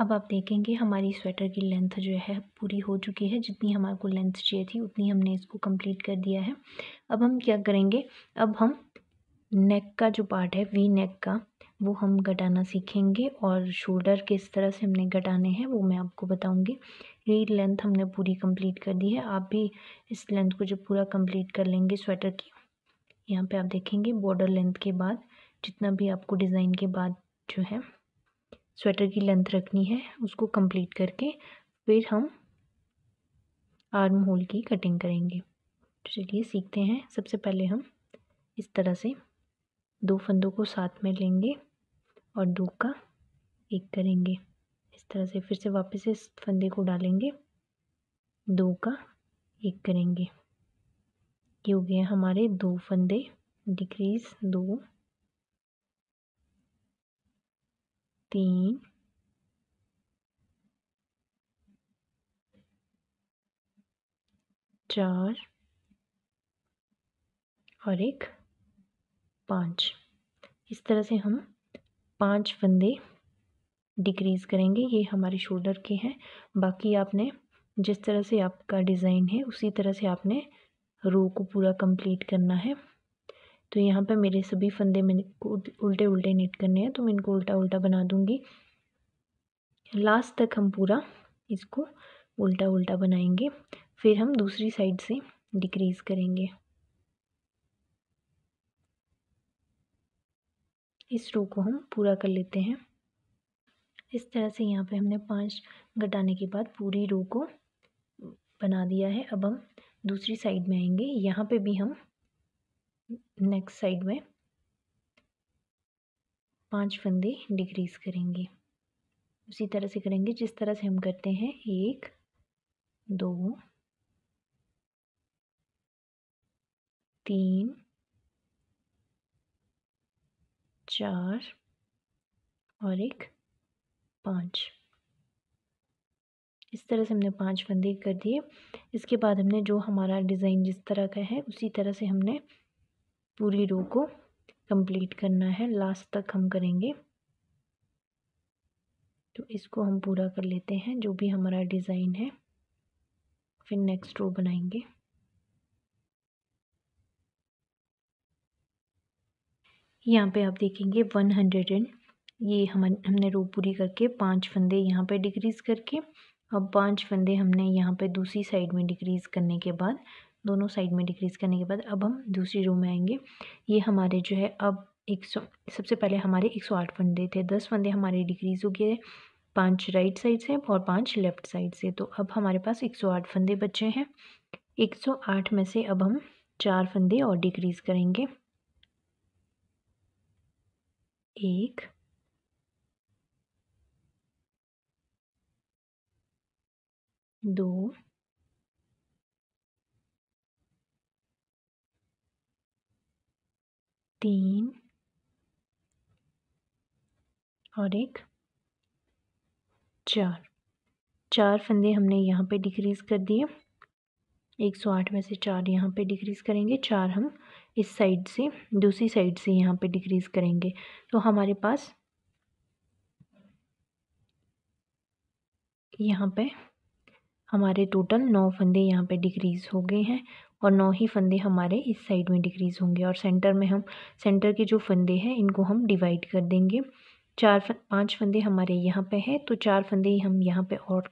अब आप देखेंगे हमारी स्वेटर की लेंथ जो है पूरी हो चुकी है जितनी हमारे को लेंथ चाहिए थी उतनी हमने इसको कंप्लीट कर दिया है अब हम क्या करेंगे अब हम नेक का जो पार्ट है वी नेक का वो हम घटाना सीखेंगे और शोल्डर किस तरह से हमने घटाने हैं वो मैं आपको बताऊंगी ये लेंथ हमने पूरी कंप्लीट कर दी है आप भी इस लेंथ को जो पूरा कंप्लीट कर लेंगे स्वेटर की यहाँ पे आप देखेंगे बॉर्डर लेंथ के बाद जितना भी आपको डिज़ाइन के बाद जो है स्वेटर की लेंथ रखनी है उसको कंप्लीट करके फिर हम आर्म होल की कटिंग करेंगे तो चलिए सीखते हैं सबसे पहले हम इस तरह से दो फंदों को साथ में लेंगे और दो का एक करेंगे इस तरह से फिर से वापस इस फंदे को डालेंगे दो का एक करेंगे ये हो गया हमारे दो फंदे डिक्रीज दो तीन चार और एक पाँच इस तरह से हम पांच फंदे डिक्रीज़ करेंगे ये हमारे शोल्डर के हैं बाकी आपने जिस तरह से आपका डिज़ाइन है उसी तरह से आपने रो को पूरा कंप्लीट करना है तो यहाँ पर मेरे सभी फंदे मैंने उल्टे उल्टे नीट करने हैं तो मैं इनको उल्टा उल्टा बना दूँगी लास्ट तक हम पूरा इसको उल्टा उल्टा बनाएंगे फिर हम दूसरी साइड से डिक्रीज़ करेंगे इस रो को हम पूरा कर लेते हैं इस तरह से यहाँ पे हमने पांच घटाने के बाद पूरी रो को बना दिया है अब हम दूसरी साइड में आएंगे यहाँ पे भी हम नेक्स्ट साइड में पांच फंदे डिक्रीज करेंगे उसी तरह से करेंगे जिस तरह से हम करते हैं एक दो तीन चार और एक पाँच इस तरह से हमने पांच फंदे कर दिए इसके बाद हमने जो हमारा डिज़ाइन जिस तरह का है उसी तरह से हमने पूरी रो को कंप्लीट करना है लास्ट तक हम करेंगे तो इसको हम पूरा कर लेते हैं जो भी हमारा डिज़ाइन है फिर नेक्स्ट रो बनाएंगे यहाँ पे आप देखेंगे वन हंड्रेड एंड ये हम हमने रो पूरी करके पांच फंदे यहाँ पे डिक्रीज़ करके अब पांच फंदे हमने यहाँ पे दूसरी साइड में डिक्रीज़ करने के बाद दोनों साइड में डिक्रीज़ करने के बाद अब हम दूसरी रो में आएंगे ये हमारे जो है अब एक सौ सबसे पहले हमारे एक सौ आठ फंदे थे दस फंदे हमारे डिक्रीज़ हो गए पांच राइट साइड से और पांच लेफ़्ट साइड से तो अब हमारे पास एक सौ आठ फंदे बचे हैं एक सौ आठ में से अब हम चार फंदे और डिक्रीज़ करेंगे एक दो तीन और एक चार चार फंदे हमने यहाँ पे डिक्रीज़ कर दिए एक सौ आठ में से चार यहाँ पे डिक्रीज़ करेंगे चार हम इस साइड से दूसरी साइड से यहाँ पे डिक्रीज़ करेंगे तो हमारे पास यहाँ पे हमारे टोटल नौ फंदे यहाँ पे डिक्रीज़ हो गए हैं और नौ ही फंदे हमारे इस साइड में डिक्रीज़ होंगे और सेंटर में हम सेंटर के जो फंदे हैं इनको हम डिवाइड कर देंगे चार पांच फंदे हमारे यहाँ पे हैं तो चार फंदे हम यहाँ पे और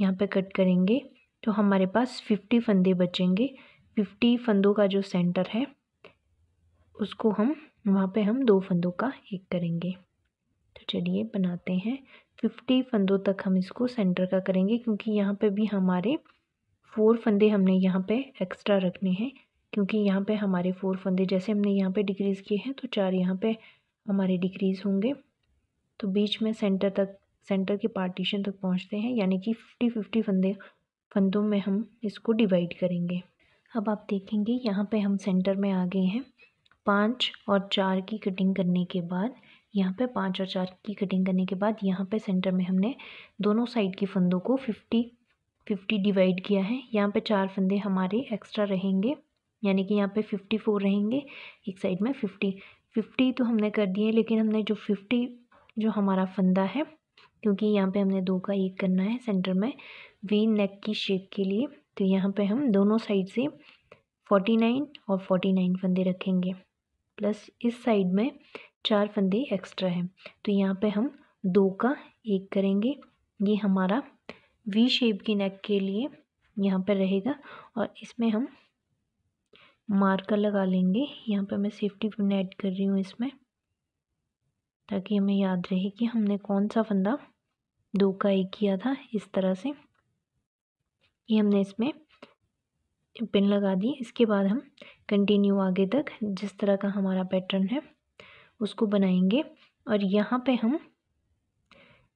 यहाँ पे कट करेंगे तो हमारे पास फिफ्टी फंदे बचेंगे फिफ्टी फंदों का जो सेंटर है उसको हम वहाँ पे हम दो फंदों का एक करेंगे तो चलिए बनाते हैं फिफ्टी फंदों तक हम इसको सेंटर का करेंगे क्योंकि यहाँ पे भी हमारे फोर फंदे हमने यहाँ पे एक्स्ट्रा रखने हैं क्योंकि यहाँ पे हमारे फोर फंदे जैसे हमने यहाँ पे डिक्रीज़ किए हैं तो चार यहाँ पे हमारे डिक्रीज़ होंगे तो बीच में सेंटर तक सेंटर के पार्टीशन तक पहुँचते हैं यानी कि फिफ्टी फिफ्टी फंदे फंदों में हम इसको डिवाइड करेंगे अब आप देखेंगे यहाँ पर हम सेंटर में आ गए हैं पाँच और चार की कटिंग करने के बाद यहाँ पे पाँच और चार की कटिंग करने के बाद यहाँ पे सेंटर में हमने दोनों साइड के फंदों को फिफ्टी फिफ्टी डिवाइड किया है यहाँ पे चार फंदे हमारे एक्स्ट्रा रहेंगे यानी कि यहाँ पे फिफ्टी फोर रहेंगे एक साइड में फिफ्टी फिफ्टी तो हमने कर दिए लेकिन हमने जो फिफ्टी जो हमारा फंदा है क्योंकि यहाँ पे हमने दो का एक करना है सेंटर में वी नेक की शेप के लिए तो यहाँ पे हम दोनों साइड से 49 नाइन और फोर्टी नाइन फंदे रखेंगे प्लस इस साइड में चार फंदे एक्स्ट्रा हैं तो यहाँ पर हम दो का एक करेंगे ये हमारा वी शेप की नेक के लिए यहाँ पर रहेगा और इसमें हम मार्कर लगा लेंगे यहाँ पर मैं सेफ्टी पिन ऐड कर रही हूँ इसमें ताकि हमें याद रहे कि हमने कौन सा फंदा दो का एक किया था इस तरह से ये हमने इसमें पिन लगा दी इसके बाद हम कंटिन्यू आगे तक जिस तरह का हमारा पैटर्न है उसको बनाएंगे और यहाँ पे हम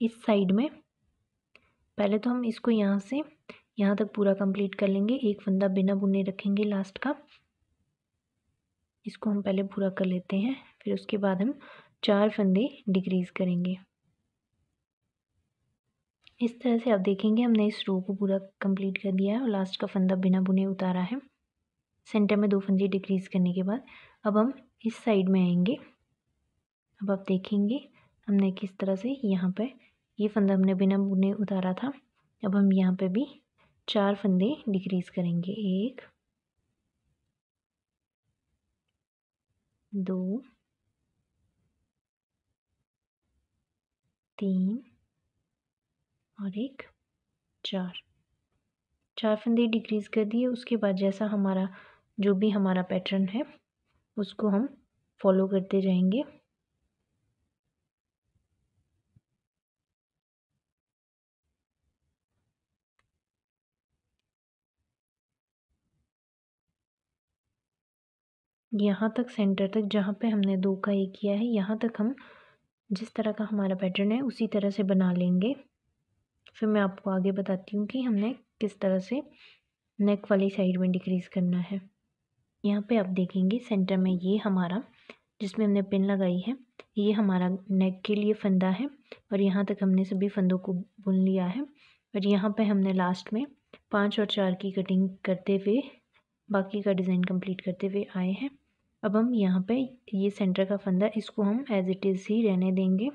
इस साइड में पहले तो हम इसको यहाँ से यहाँ तक पूरा कंप्लीट कर लेंगे एक फंदा बिना बुने रखेंगे लास्ट का इसको हम पहले पूरा कर लेते हैं फिर उसके बाद हम चार फंदे डिक्रीज़ करेंगे इस तरह से आप देखेंगे हमने इस रो को पूरा कंप्लीट कर दिया है और लास्ट का फंदा बिना बुने उतारा है सेंटर में दो फंदे डिक्रीज़ करने के बाद अब हम इस साइड में आएंगे अब आप देखेंगे हमने किस तरह से यहाँ पर ये फंदा हमने बिना बुने उतारा था अब हम यहाँ पे भी चार फंदे डिक्रीज़ करेंगे एक दो तीन और एक चार चार फंदे डिक्रीज़ कर दिए उसके बाद जैसा हमारा जो भी हमारा पैटर्न है उसको हम फॉलो करते जाएंगे यहाँ तक सेंटर तक जहाँ पे हमने दो का एक किया है यहाँ तक हम जिस तरह का हमारा पैटर्न है उसी तरह से बना लेंगे फिर मैं आपको आगे बताती हूँ कि हमने किस तरह से नेक वाली साइड में डिक्रीज़ करना है यहाँ पे आप देखेंगे सेंटर में ये हमारा जिसमें हमने पिन लगाई है ये हमारा नेक के लिए फंदा है और यहाँ तक हमने सभी फंदों को बुन लिया है और यहाँ पे हमने लास्ट में पाँच और चार की कटिंग करते हुए बाकी का डिज़ाइन कंप्लीट करते हुए आए हैं अब हम यहाँ पे ये सेंटर का फंदा इसको हम एज इट इज़ ही रहने देंगे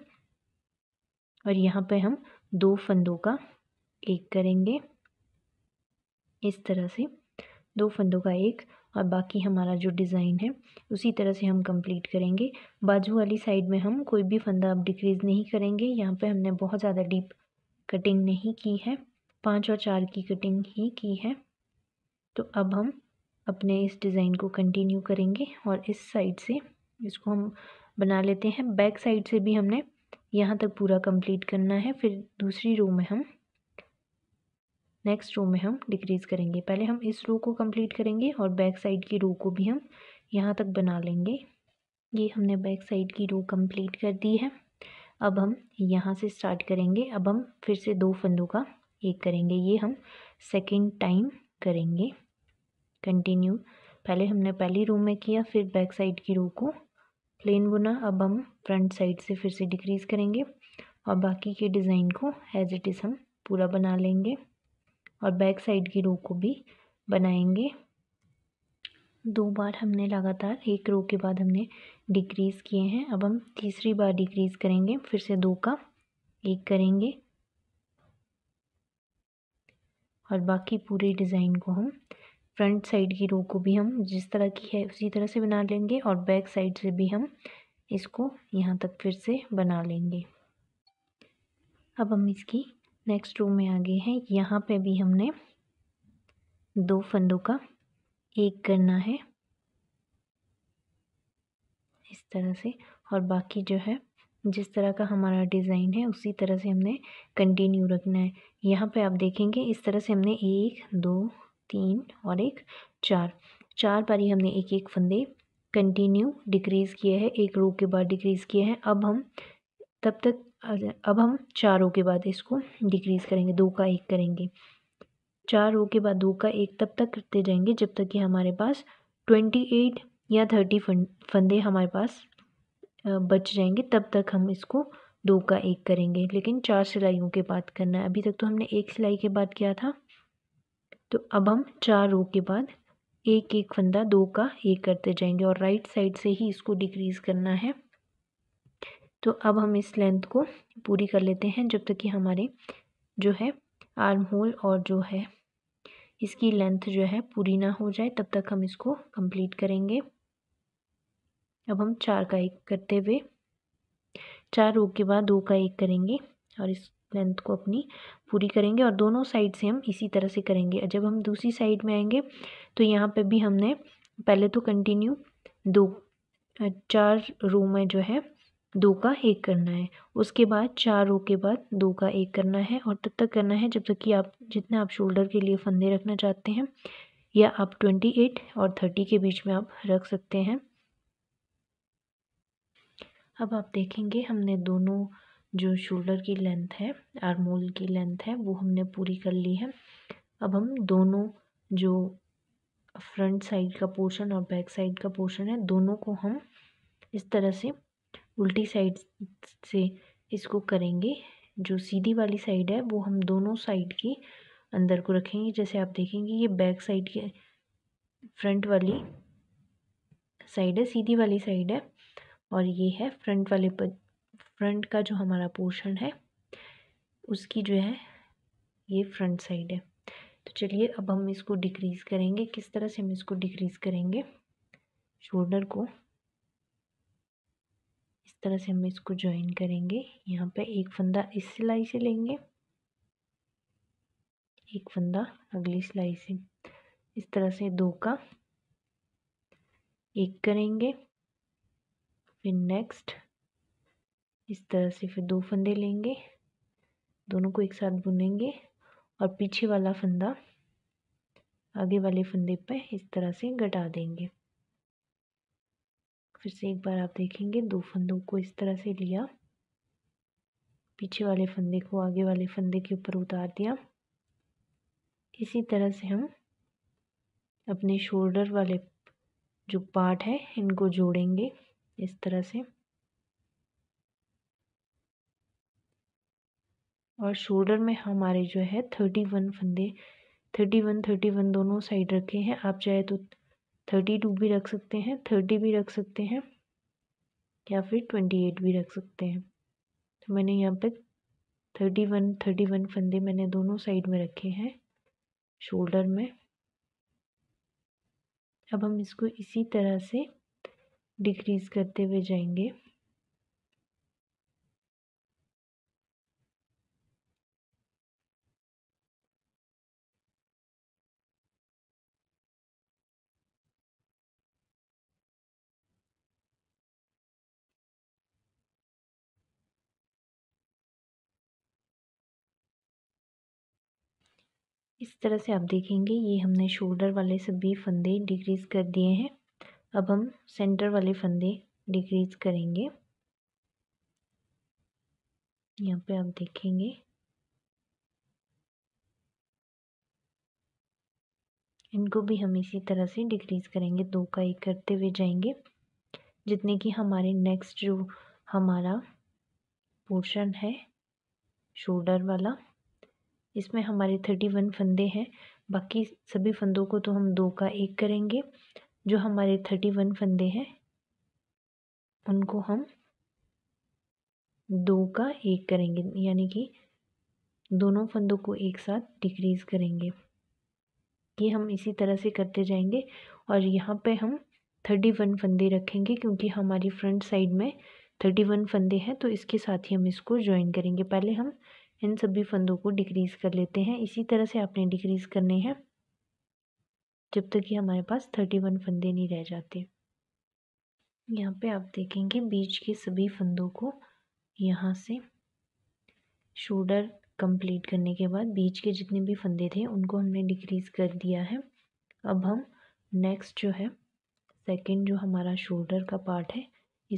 और यहाँ पे हम दो फंदों का एक करेंगे इस तरह से दो फंदों का एक और बाकी हमारा जो डिज़ाइन है उसी तरह से हम कंप्लीट करेंगे बाजू वाली साइड में हम कोई भी फंदा अब डिक्रीज़ नहीं करेंगे यहाँ पे हमने बहुत ज़्यादा डीप कटिंग नहीं की है पाँच और चार की कटिंग ही की है तो अब हम अपने इस डिज़ाइन को कंटिन्यू करेंगे और इस साइड से इसको हम बना लेते हैं बैक साइड से भी हमने यहाँ तक पूरा कंप्लीट करना है फिर दूसरी रो में हम नेक्स्ट रो में हम डिक्रीज़ करेंगे पहले हम इस रो को कंप्लीट करेंगे और बैक साइड की रो को भी हम यहाँ तक बना लेंगे ये हमने बैक साइड की रो कंप्लीट कर दी है अब हम यहाँ से स्टार्ट करेंगे अब हम फिर से दो फंदों का एक करेंगे ये हम सेकेंड टाइम करेंगे कंटिन्यू पहले हमने पहली रो में किया फिर बैक साइड की रो को प्लेन बुना अब हम फ्रंट साइड से फिर से डिक्रीज़ करेंगे और बाकी के डिज़ाइन को एज इट इज़ हम पूरा बना लेंगे और बैक साइड की रो को भी बनाएंगे दो बार हमने लगातार एक रो के बाद हमने डिक्रीज़ किए हैं अब हम तीसरी बार डिक्रीज़ करेंगे फिर से दो का एक करेंगे और बाकी पूरे डिज़ाइन को हम फ्रंट साइड की रो को भी हम जिस तरह की है उसी तरह से बना लेंगे और बैक साइड से भी हम इसको यहाँ तक फिर से बना लेंगे अब हम इसकी नेक्स्ट रो में आ गए हैं यहाँ पे भी हमने दो फंदों का एक करना है इस तरह से और बाकी जो है जिस तरह का हमारा डिज़ाइन है उसी तरह से हमने कंटिन्यू रखना है यहाँ पे आप देखेंगे इस तरह से हमने एक दो तीन और एक चार चार बारी हमने एक एक फंदे कंटिन्यू डिक्रीज़ किए हैं एक रो के बाद डिक्रीज़ किए हैं अब हम तब तक अब हम चार रो के बाद इसको डिक्रीज़ करेंगे दो का एक करेंगे चार रो के बाद दो का एक तब तक करते जाएंगे जब तक कि हमारे पास ट्वेंटी एट या थर्टी फंदे हमारे पास बच जाएंगे तब तक हम इसको दो का एक करेंगे लेकिन चार सिलाइयों के बाद करना है अभी तक तो हमने एक सिलाई के बाद किया था तो अब हम चार रो के बाद एक एक फंदा दो का एक करते जाएंगे और राइट साइड से ही इसको डिक्रीज़ करना है तो अब हम इस लेंथ को पूरी कर लेते हैं जब तक कि हमारे जो है आर्म होल और जो है इसकी लेंथ जो है पूरी ना हो जाए तब तक हम इसको कंप्लीट करेंगे अब हम चार का एक करते हुए चार रो के बाद दो का एक करेंगे और इस लेंथ को अपनी पूरी करेंगे और दोनों साइड से हम इसी तरह से करेंगे जब हम दूसरी साइड में आएंगे तो यहाँ पे भी हमने पहले तो कंटिन्यू दो चार रो में जो है दो का एक करना है उसके बाद चार रो के बाद दो का एक करना है और तब तक करना है जब तक कि आप जितना आप शोल्डर के लिए फंदे रखना चाहते हैं या आप ट्वेंटी एट और थर्टी के बीच में आप रख सकते हैं अब आप देखेंगे हमने दोनों जो शोल्डर की लेंथ है आर्मोल की लेंथ है वो हमने पूरी कर ली है अब हम दोनों जो फ्रंट साइड का पोर्शन और बैक साइड का पोर्शन है दोनों को हम इस तरह से उल्टी साइड से इसको करेंगे जो सीधी वाली साइड है वो हम दोनों साइड की अंदर को रखेंगे जैसे आप देखेंगे ये बैक साइड के फ्रंट वाली साइड है सीधी वाली साइड है और ये है फ्रंट वाले फ्रंट का जो हमारा पोर्शन है उसकी जो है ये फ्रंट साइड है तो चलिए अब हम इसको डिक्रीज़ करेंगे किस तरह से हम इसको डिक्रीज़ करेंगे शोल्डर को इस तरह से हम इसको ज्वाइन करेंगे यहाँ पे एक फंदा इस सिलाई से लेंगे एक फंदा अगली सिलाई से इस तरह से दो का एक करेंगे फिर नेक्स्ट इस तरह से फिर दो फंदे लेंगे दोनों को एक साथ बुनेंगे और पीछे वाला फंदा आगे वाले फंदे पर इस तरह से घटा देंगे फिर से एक बार आप देखेंगे दो फंदों को इस तरह से लिया पीछे वाले फंदे को आगे वाले फंदे के ऊपर उतार दिया इसी तरह से हम अपने शोल्डर वाले जो पार्ट है इनको जोड़ेंगे इस तरह से और शोल्डर में हमारे जो है थर्टी वन फंदे थर्टी वन थर्टी वन दोनों साइड रखे हैं आप चाहे तो थर्टी टू भी रख सकते हैं थर्टी भी रख सकते हैं या फिर ट्वेंटी एट भी रख सकते हैं तो मैंने यहाँ पर थर्टी वन थर्टी वन फंदे मैंने दोनों साइड में रखे हैं शोल्डर में अब हम इसको इसी तरह से डिक्रीज़ करते हुए जाएंगे इस तरह से आप देखेंगे ये हमने शोल्डर वाले सभी फंदे डिक्रीज़ कर दिए हैं अब हम सेंटर वाले फंदे डिक्रीज़ करेंगे यहाँ पे आप देखेंगे इनको भी हम इसी तरह से डिक्रीज़ करेंगे दो का एक करते हुए जाएंगे जितने कि हमारे नेक्स्ट जो हमारा पोर्शन है शोल्डर वाला इसमें हमारे थर्टी वन फंदे हैं बाकी सभी फंदों को तो हम दो का एक करेंगे जो हमारे थर्टी वन फंदे हैं उनको हम दो का एक करेंगे यानी कि दोनों फंदों को एक साथ डिक्रीज़ करेंगे ये हम इसी तरह से करते जाएंगे और यहाँ पे हम थर्टी वन फंदे रखेंगे क्योंकि हमारी फ्रंट साइड में थर्टी वन फंदे हैं तो इसके साथ ही हम इसको ज्वाइन करेंगे पहले हम इन सभी फंदों को डिक्रीज़ कर लेते हैं इसी तरह से आपने डिक्रीज़ करने हैं जब तक कि हमारे पास थर्टी वन फंदे नहीं रह जाते यहाँ पे आप देखेंगे बीच के सभी फंदों को यहाँ से शोल्डर कंप्लीट करने के बाद बीच के जितने भी फंदे थे उनको हमने डिक्रीज़ कर दिया है अब हम नेक्स्ट जो है सेकंड जो हमारा शोल्डर का पार्ट है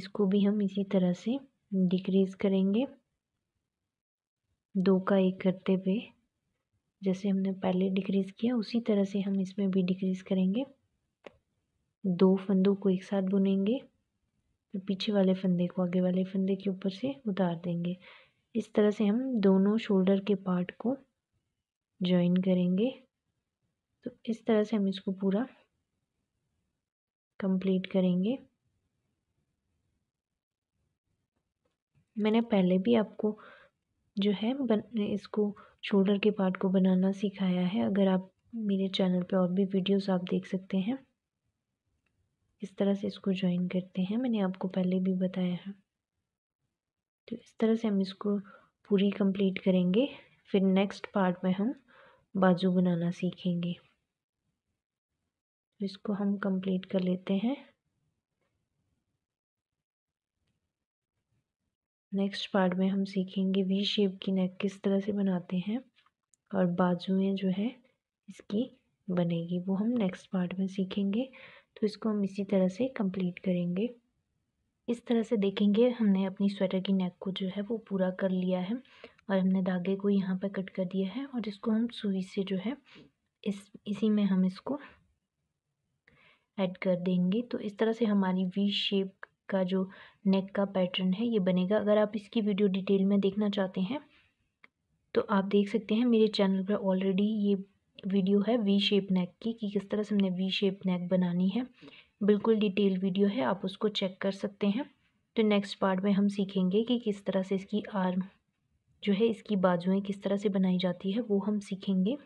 इसको भी हम इसी तरह से डिक्रीज़ करेंगे दो का एक करते हुए जैसे हमने पहले डिक्रीज़ किया उसी तरह से हम इसमें भी डिक्रीज़ करेंगे दो फंदों को एक साथ बुनेंगे फिर पीछे वाले फंदे को आगे वाले फंदे के ऊपर से उतार देंगे इस तरह से हम दोनों शोल्डर के पार्ट को जॉइन करेंगे तो इस तरह से हम इसको पूरा कंप्लीट करेंगे मैंने पहले भी आपको जो है बन इसको शोल्डर के पार्ट को बनाना सिखाया है अगर आप मेरे चैनल पे और भी वीडियोस आप देख सकते हैं इस तरह से इसको ज्वाइन करते हैं मैंने आपको पहले भी बताया है तो इस तरह से हम इसको पूरी कंप्लीट करेंगे फिर नेक्स्ट पार्ट में हम बाजू बनाना सीखेंगे तो इसको हम कंप्लीट कर लेते हैं नेक्स्ट पार्ट में हम सीखेंगे वी शेप की नेक किस तरह से बनाते हैं और बाजुएं जो है इसकी बनेगी वो हम नेक्स्ट पार्ट में सीखेंगे तो इसको हम इसी तरह से कंप्लीट करेंगे इस तरह से देखेंगे हमने अपनी स्वेटर की नेक को जो है वो पूरा कर लिया है और हमने धागे को यहाँ पर कट कर दिया है और इसको हम सुई से जो है इस इसी में हम इसको ऐड कर देंगे तो इस तरह से हमारी वी शेप का जो नेक का पैटर्न है ये बनेगा अगर आप इसकी वीडियो डिटेल में देखना चाहते हैं तो आप देख सकते हैं मेरे चैनल पर ऑलरेडी ये वीडियो है वी शेप नेक की कि किस तरह से हमने वी शेप नेक बनानी है बिल्कुल डिटेल वीडियो है आप उसको चेक कर सकते हैं तो नेक्स्ट पार्ट में हम सीखेंगे कि किस तरह से इसकी आर्म जो है इसकी बाजुएँ किस तरह से बनाई जाती है वो हम सीखेंगे